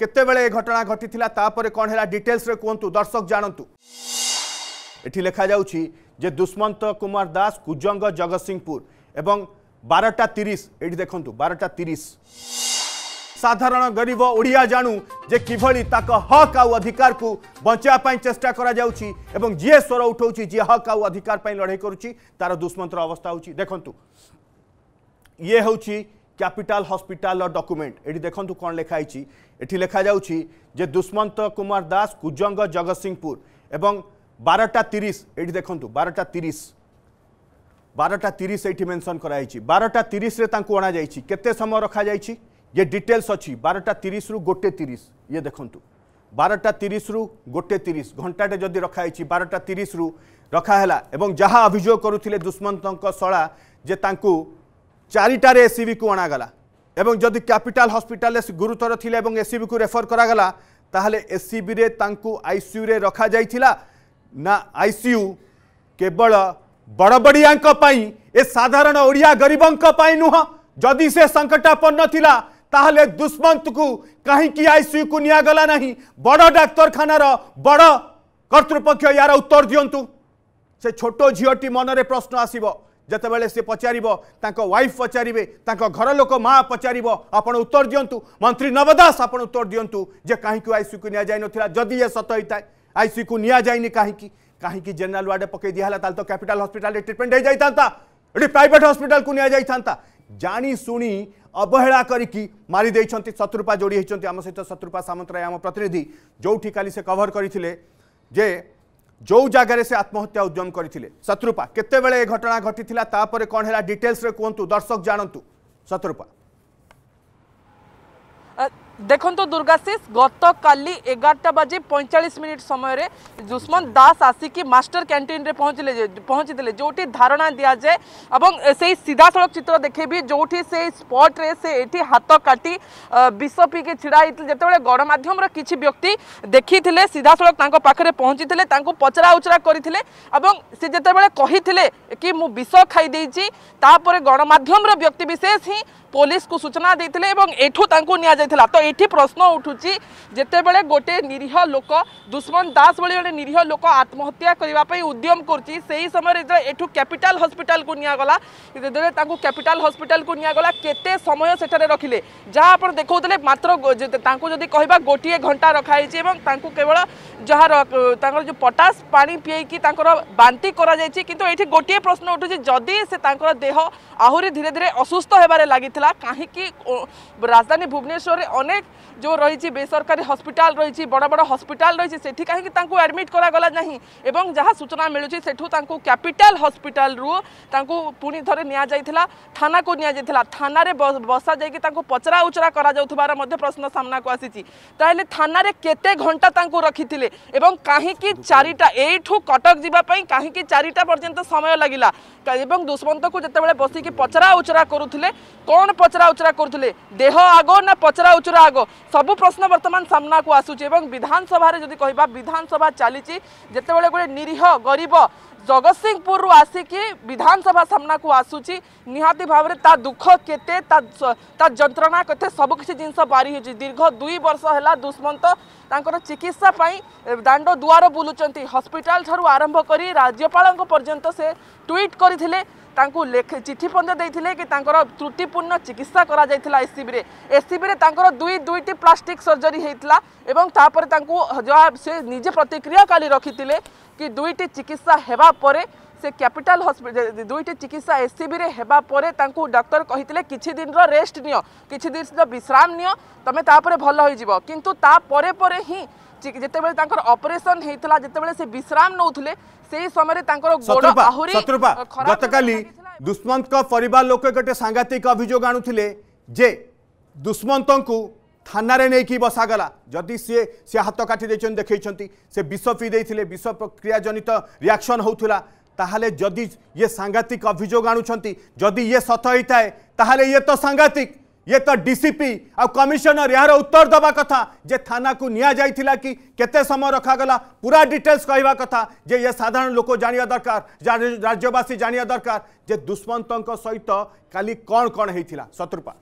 কেতবে এ ঘটনা ঘটি তাপরে কণ হল ডিটেলসে কুহতু দর্শক জাণতু এটি লেখা যাচ্ছে যে দুষ্মন্ত কুমার দাস কুজঙ্গ জগৎসিংপুর এবং বারোটা তিরিশ এটি দেখুন বারোটা তিরিশ সাধারণ গরিব ওড়িয়া জাণু যে কিভাবে তাক হক আউ অধিকার কু বঞ্চাই চেষ্টা করা যাচ্ছি এবং যে স্বর উঠাউছি যে হক আউ অধিকার লড়াই করুছি তার দুষ্মন্তর অবস্থা হচ্ছে দেখুন ইয়ে হচ্ছে ক্যাপিটাল হসপিটাল ডকুমেন্ট এটি দেখুন কোণ লেখা হয়েছি এটি লেখা যাচ্ছে যে দুষ্মন্ত কুমার দাস কুজঙ্গ জগৎসিংপুর এবং বারোটা তিরিশ এটি দেখুন বারোটা তিরিশ বারোটা তিরিশ এইটি মেনশন করা হয়েছি বারোটা তিরিশে তাঁকু অণাযাইছি কেতে সময় রখা যাইছি ये डिटेल्स अच्छी बारटा तीस रु गोटे तीस ये देखु बारटा तीस रु गोटे तीस घंटाटे जदि रखाई बारटा तीस रु रखाला जहाँ अभियोग करुले दुष्मंत शला जे तांकू चारिटार ए सी को अणगला एवं जदि कैपिटल हॉस्पिटल हस्पिटा गुरुतर थी एसीबी को रेफर करागला तेल रे आईसीयू रे रखा जा आईसीयू केवल बड़बड़िया साधारण ओडिया गरीबों पर नुह जदि से संकटापन्न थी दुष्मंत को कहीं आईसीयू को निगला ना बड़ डाक्तखाना बड़ कर्तृपक्ष यार उत्तर दिंतु से छोट झीटी मनरे प्रश्न आसवे जोबले सी पचार वाइफ पचारे घर लोक माँ पचार उत्तर दिंतु मंत्री नव दास आप उत्तर दिंतु जे कहीं आईसीयू को नि जा ना जदि ये सत होता है आईसीयू को नि कहीं कहीं जेनेल वार्डे पक दिहला तो कैपिटाल हस्पिटा ट्रिटमेंट हो जाता ये प्राइट हस्पिटा को निता जाशु अवहेला करी मारिदे शत्रुपा जोड़ी होती आम सहित शत्रुपा सामंतराय आम प्रतिनिधि जो कल से कभर करते जो जगार से आत्महत्या उद्यम करते शत्रुपा केतवे घटना घटी तापर कौन है डिटेल्स कहतु दर्शक जानतु शत्रुपा ଦେଖନ୍ତୁ ଦୁର୍ଗାଶିଷ ଗତକାଲି ଏଗାରଟା ବାଜି ପଇଁଚାଳିଶ ମିନିଟ୍ ସମୟରେ ଯୁଷ୍ମନ୍ତ ଦାସ ଆସିକି ମାଷ୍ଟର କ୍ୟାଣ୍ଟିନ୍ରେ ପହଞ୍ଚିଲେ ପହଞ୍ଚିଥିଲେ ଯେଉଁଠି ଧାରଣା ଦିଆଯାଏ ଏବଂ ସେଇ ସିଧାସଳଖ ଚିତ୍ର ଦେଖେଇବି ଯେଉଁଠି ସେଇ ସ୍ପଟ୍ରେ ସେ ଏଠି ହାତ କାଟି ବିଷ ପିଇକି ଛିଡ଼ା ହେଇଥିଲେ ଯେତେବେଳେ ଗଣମାଧ୍ୟମର କିଛି ବ୍ୟକ୍ତି ଦେଖିଥିଲେ ସିଧାସଳଖ ତାଙ୍କ ପାଖରେ ପହଞ୍ଚିଥିଲେ ତାଙ୍କୁ ପଚରା ଉଚରା କରିଥିଲେ ଏବଂ ସେ ଯେତେବେଳେ କହିଥିଲେ କି ମୁଁ ବିଷ ଖାଇଦେଇଛି ତାପରେ ଗଣମାଧ୍ୟମର ବ୍ୟକ୍ତିବିଶେଷ ହିଁ पुलिस को सूचना देते एठू निजाला तो ये प्रश्न उठूँ जितेबले गोटे निरीह लोक दुश्मन दास भाई जड़े निरीह लोक आत्महत्या करने उद्यम कर समय जो कैपिटाल हस्पिटाल निगला जो कैपिटाल हस्पिटाल को निगला केते समय से रखिले जहाँ आप देखते मात्र जदि कह गोटे घंटा रखाई केवल जहाँ जो पटास पा पीकि बांति कर गोटे प्रश्न उठूँ जदि से देह आहरी धीरे धीरे असुस्थ होबार लगी হয়েছিল কী রাজধানী ভুবনেশ্বরের অনেক যে রয়েছে বেসরকারি হসপিটাল রয়েছে বড় বড় হসপিটাল রয়েছে সেটি কী তাঁকু আডমিট করা গলা না এবং যা সূচনা মিলুছে সেঠু তাঁকু ক্যাপিটাল হসপিটাল রু তাঁকু পুনি থরে নিয়া যাইথিলা থানাকু নিয়া যাইথিলা থানারে বসা যাইকি তাঁকু পচরা উচরা করা যাউথবার মধ্যে প্রশ্ন সামনাকু আসিছি তাহলে থানারে কেতে ঘন্টা তাঁকু রাখিলে এবং কী চারিটা এইঠু কটক যাওয়া কী চারিটা পর্যন্ত সময় লাগিলা এবং দুষ্মন্তকু যেতবে বসিকি পচরা উচরা করুলে কোণ ବର୍ତ୍ତମାନ ପଚରା ଉଚରା କରୁଥିଲେ ଦେହ ଆଗ ନା ପଚରା ଉଚରା ଆଗ ସବୁ ପ୍ରଶ୍ନ ବର୍ତ୍ତମାନ ସାମ୍ନାକୁ ଆସୁଛି ଏବଂ ବିଧାନସଭାରେ ଯଦି କହିବା ବିଧାନସଭା ଚାଲିଛି ଯେତେବେଳେ ଗୋଟେ ନିରୀହ ଗରିବ ଜଗତସିଂହପୁରରୁ ଆସିକି ବିଧାନସଭା ସାମ୍ନାକୁ ଆସୁଛି ନିହାତି ଭାବରେ ତା ଦୁଃଖ କେତେ ତା ଯନ୍ତ୍ରଣା କେତେ କିଛି ଜିନିଷ ବାରି ହେଉଛି ଦୀର୍ଘ ଦୁଇ ବର୍ଷ ହେଲା ଦୁଷ୍ମନ୍ତ ତାଙ୍କର ଚିକିତ୍ସା ପାଇଁ ଦାଣ୍ଡ ଦୁଆର ବୁଲୁଛନ୍ତି ହସ୍ପିଟାଲ ଠାରୁ ଆରମ୍ଭ କରି ରାଜ୍ୟପାଳଙ୍କ ପର୍ଯ୍ୟନ୍ତ ସେ ଟ୍ୱିଟ୍ କରିଥିଲେ ତାଙ୍କୁ ଲେଖ ଚିଠି ମଧ୍ୟ ଦେଇଥିଲେ କି ତାଙ୍କର ତ୍ରୁଟିପୂର୍ଣ୍ଣ চিকিৎসা করা যাই এসিবিরে এসিবিরে তাঁর দুই দুইটি প্লাস্টিক সর্জরি হয়েছিল এবং তাপরে তাঁকু যা সে নিজে প্রতিক্রিয়া কালি রখিলে কি দুইটি চিকিৎসা হওয়া পরে সে ক্যাপিটাল হসপিটাল দুইটি চিকিৎসা এসসিবিরে হওয়া পরে তাঁকু ডাক্তার কে কিছু দিন রেস্ট নিও কিছু দিন বিশ্রাম নিও তুমি তাপরে ভাল হয়ে যাব কিন্তু তাপরে পরে হি যেতবে তাঁর অপরেসন হয়েছিল যেতবে সে বিশ্রাম নৌলে সেই সময় তাঁর গোড় আহরি গতকাল ଦୁଷ୍ମନ୍ତଙ୍କ ପରିବାର ଲୋକ ଗୋଟେ ସାଂଘାତିକ ଅଭିଯୋଗ ଆଣୁଥିଲେ ଯେ ଦୁଷ୍ମନ୍ତଙ୍କୁ ଥାନାରେ ନେଇକି ବସାଗଲା ଯଦି ସିଏ ସିଏ ହାତ କାଟି ଦେଇଛନ୍ତି ଦେଖେଇଛନ୍ତି ସେ ବିଷ ପିଇ ଦେଇଥିଲେ ବିଷ ପ୍ରକ୍ରିୟାଜନିତ ରିଆକ୍ସନ୍ ହେଉଥିଲା ତାହେଲେ ଯଦି ଇଏ ସାଂଘାତିକ ଅଭିଯୋଗ ଆଣୁଛନ୍ତି ଯଦି ଇଏ ସତ ହେଇଥାଏ ତାହେଲେ ଇଏ ତ ସାଂଘାତିକ ये तो डीसीपी आ कमिशनर यार उत्तर दवा कथा जे थाना को निया कि केते समय रखा गला पूरा डिटेल्स कहवा कथा जे ये साधारण लोक जानिया दरकार राज्यवासी जानिया दरकार जे दुष्मत सहित काली कौन कौन होता शत्रुपा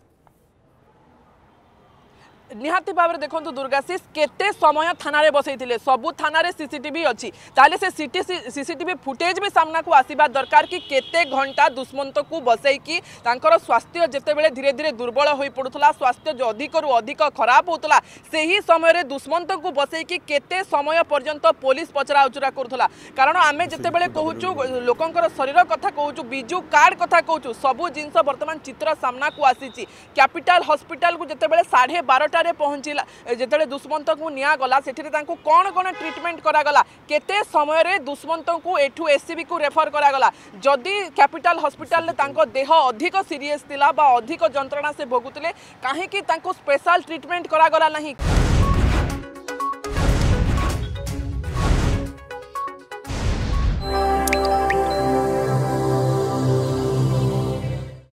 নিহতি ভাবে দেখুন দুর্গাশিষ কেতে সময় থানার বসাইলে সবু থানার সিসিটিভি অছি তাহলে সে সিটি সিসিটিভি ফুটেজ বি সামনাকু আসবা দরকার কি কেতে ঘণ্টা দুষ্মন্তকু বসাইকি তাঁর স্বাস্থ্য যেতবে ধীরে ধীরে দুর্বল হয়ে পড়ুলা স্বাস্থ্য যে অধিকরু অধিক খারাপ হোলা সেই সময়ের দুষ্মন্তকু বসাইকি কেতে সময় পর্যন্ত পুলিশ পচরা উচরা করুলা কারণ আমি যেতবে কুচু লোকর শরীর কথা কুচু বিজু কার্ড কথা কুচু সবু জিনিস বর্তমান চিত্র সামনাকু আসিছি ক্যাপিটাল হসপিটাল যেতবে সাড়ে বারোটা ନିକଟରେ ପହଞ୍ଚିଲା ଯେତେବେଳେ ଦୁଷ୍ମନ୍ତଙ୍କୁ ନିଆଗଲା ସେଥିରେ ତାଙ୍କୁ କ'ଣ କ'ଣ ଟ୍ରିଟମେଣ୍ଟ କରାଗଲା କେତେ ସମୟରେ ଦୁଷ୍ମନ୍ତଙ୍କୁ ଏଠୁ ଏସ୍ସିବିକୁ ରେଫର କରାଗଲା ଯଦି କ୍ୟାପିଟାଲ ହସ୍ପିଟାଲରେ ତାଙ୍କ ଦେହ ଅଧିକ ସିରିଏସ୍ ଥିଲା ବା ଅଧିକ ଯନ୍ତ୍ରଣା ସେ ଭୋଗୁଥିଲେ କାହିଁକି ତାଙ୍କୁ ସ୍ପେଶାଲ ଟ୍ରିଟମେଣ୍ଟ କରାଗଲା ନାହିଁ